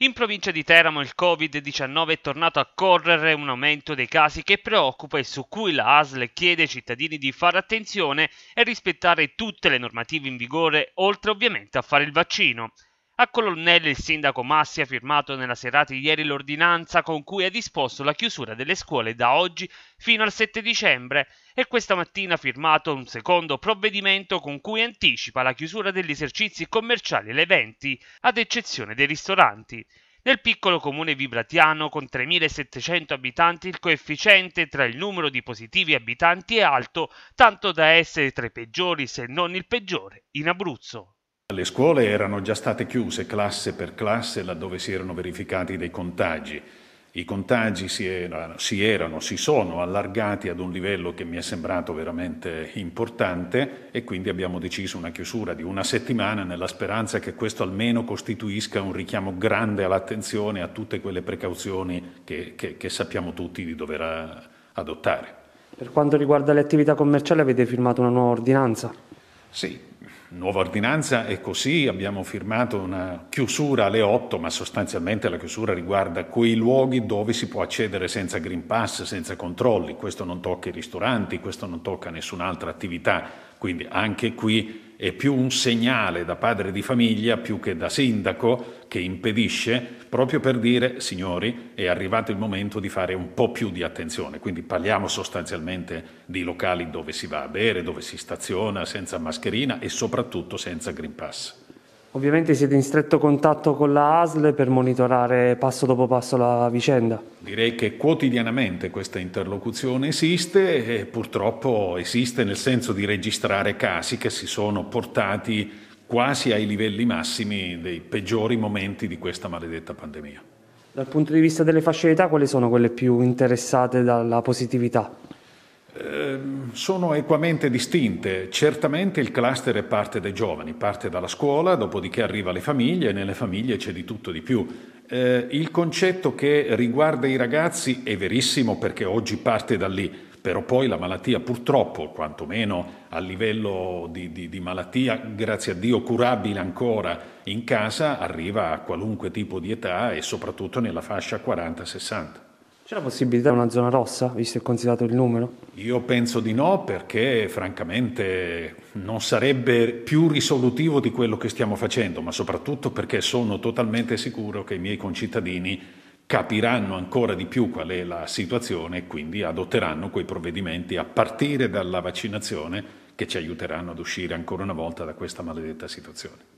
In provincia di Teramo il Covid-19 è tornato a correre un aumento dei casi che preoccupa e su cui la ASL chiede ai cittadini di fare attenzione e rispettare tutte le normative in vigore, oltre ovviamente a fare il vaccino. A Colonnello il sindaco Massi ha firmato nella serata di ieri l'ordinanza con cui ha disposto la chiusura delle scuole da oggi fino al 7 dicembre e questa mattina ha firmato un secondo provvedimento con cui anticipa la chiusura degli esercizi commerciali e le eventi, ad eccezione dei ristoranti. Nel piccolo comune vibratiano, con 3.700 abitanti, il coefficiente tra il numero di positivi abitanti è alto, tanto da essere tra i peggiori, se non il peggiore, in Abruzzo. Le scuole erano già state chiuse classe per classe laddove si erano verificati dei contagi. I contagi si erano, si, erano, si sono allargati ad un livello che mi è sembrato veramente importante e quindi abbiamo deciso una chiusura di una settimana nella speranza che questo almeno costituisca un richiamo grande all'attenzione a tutte quelle precauzioni che, che, che sappiamo tutti di dover adottare. Per quanto riguarda le attività commerciali avete firmato una nuova ordinanza? Sì, nuova ordinanza è così abbiamo firmato una chiusura alle 8, ma sostanzialmente la chiusura riguarda quei luoghi dove si può accedere senza Green Pass, senza controlli. Questo non tocca i ristoranti, questo non tocca nessun'altra attività. Quindi anche qui è più un segnale da padre di famiglia più che da sindaco che impedisce proprio per dire signori è arrivato il momento di fare un po' più di attenzione. Quindi parliamo sostanzialmente di locali dove si va a bere, dove si staziona senza mascherina e soprattutto senza Green Pass. Ovviamente siete in stretto contatto con la ASL per monitorare passo dopo passo la vicenda. Direi che quotidianamente questa interlocuzione esiste e purtroppo esiste nel senso di registrare casi che si sono portati quasi ai livelli massimi dei peggiori momenti di questa maledetta pandemia. Dal punto di vista delle fasce d'età, quali sono quelle più interessate dalla positività? Ehm, sono equamente distinte. Certamente il cluster è parte dai giovani, parte dalla scuola, dopodiché arriva alle famiglie e nelle famiglie c'è di tutto di più. Eh, il concetto che riguarda i ragazzi è verissimo perché oggi parte da lì, però poi la malattia purtroppo, quantomeno a livello di, di, di malattia, grazie a Dio curabile ancora in casa, arriva a qualunque tipo di età e soprattutto nella fascia 40-60. C'è la possibilità di una zona rossa, visto e considerato il numero? Io penso di no, perché francamente non sarebbe più risolutivo di quello che stiamo facendo, ma soprattutto perché sono totalmente sicuro che i miei concittadini capiranno ancora di più qual è la situazione e quindi adotteranno quei provvedimenti a partire dalla vaccinazione che ci aiuteranno ad uscire ancora una volta da questa maledetta situazione.